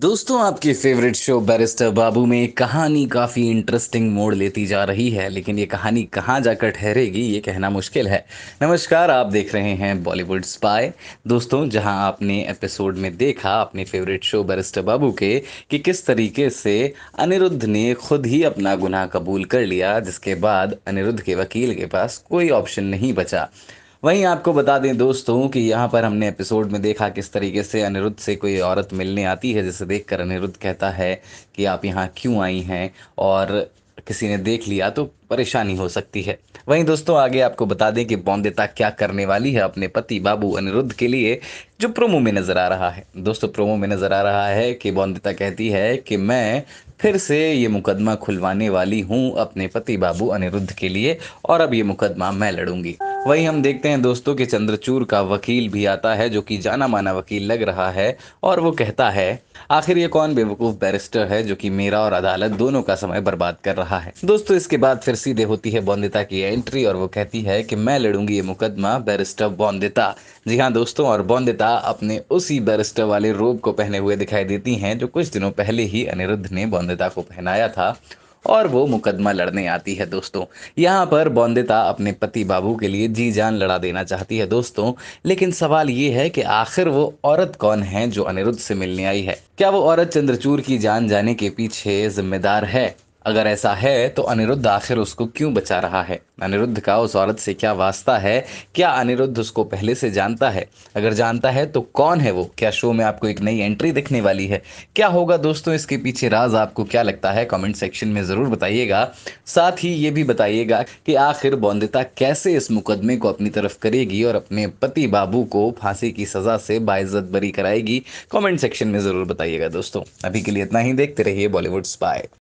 दोस्तों आपके favourite show barrister बाबू में कहानी काफ़ी इंटरेस्टिंग मोड़ लेती जा रही है लेकिन ये कहानी कहाँ जाकर ठहरेगी ये कहना मुश्किल है नमस्कार आप देख रहे हैं बॉलीवुड स्पाई दोस्तों जहाँ आपने एपिसोड में देखा अपने फेवरेट शो बैरिस्टर बाबू के कि किस तरीके से अनिरुद्ध ने खुद ही अपना गुनाह कबूल कर लिया जिसके बाद अनिरुद्ध के वकील के पास कोई ऑप्शन नहीं बचा वहीं आपको बता दें दोस्तों कि यहाँ पर हमने एपिसोड में देखा किस तरीके से अनिरुद्ध से कोई औरत मिलने आती है जिसे देखकर अनिरुद्ध कहता है कि आप यहाँ क्यों आई हैं और किसी ने देख लिया तो परेशानी हो सकती है वहीं दोस्तों आगे आपको बता दें कि बॉन्देता क्या करने वाली है अपने पति बाबू अनिरुद्ध के लिए जो प्रोमो में नज़र आ रहा है दोस्तों प्रोमो में नज़र आ रहा है कि बॉन्देता कहती है कि मैं फिर से ये मुकदमा खुलवाने वाली हूँ अपने पति बाबू अनिरुद्ध के लिए और अब ये मुकदमा मैं लड़ूंगी वहीं हम देखते हैं दोस्तों कि चंद्रचूर का वकील भी आता है जो कि जाना माना वकील लग रहा है और वो कहता है आखिर ये कौन बेवकूफ़ बैरिस्टर है जो कि मेरा और अदालत दोनों का समय बर्बाद कर रहा है दोस्तों इसके बाद फिर सीधे होती है बॉन्दिता की एंट्री और वो कहती है कि मैं लड़ूंगी ये मुकदमा बैरिस्टर बॉन्दिता जी हाँ दोस्तों और बॉन्दिता अपने उसी बैरिस्टर वाले रोब को पहने हुए दिखाई देती हैं जो कुछ दिनों पहले ही अनिरुद्ध ने बॉन्दिता को पहनाया था और वो मुकदमा लड़ने आती है दोस्तों यहाँ पर बॉन्दिता अपने पति बाबू के लिए जी जान लड़ा देना चाहती है दोस्तों लेकिन सवाल ये है कि आखिर वो औरत कौन है जो अनिरुद्ध से मिलने आई है क्या वो औरत चंद्रचूर की जान जाने के पीछे जिम्मेदार है अगर ऐसा है तो अनिरुद्ध आखिर उसको क्यों बचा रहा है अनिरुद्ध का उस औरत से क्या वास्ता है क्या अनिरुद्ध उसको पहले से जानता है अगर जानता है तो कौन है वो क्या शो में आपको एक नई एंट्री दिखने वाली है क्या होगा दोस्तों इसके पीछे राज आपको क्या लगता है कमेंट सेक्शन में ज़रूर बताइएगा साथ ही ये भी बताइएगा कि आखिर बौंदिता कैसे इस मुकदमे को अपनी तरफ करेगी और अपने पति बाबू को फांसी की सज़ा से बाइज्जत बरी कराएगी कॉमेंट सेक्शन में ज़रूर बताइएगा दोस्तों अभी के लिए इतना ही देखते रहिए बॉलीवुड स्पाई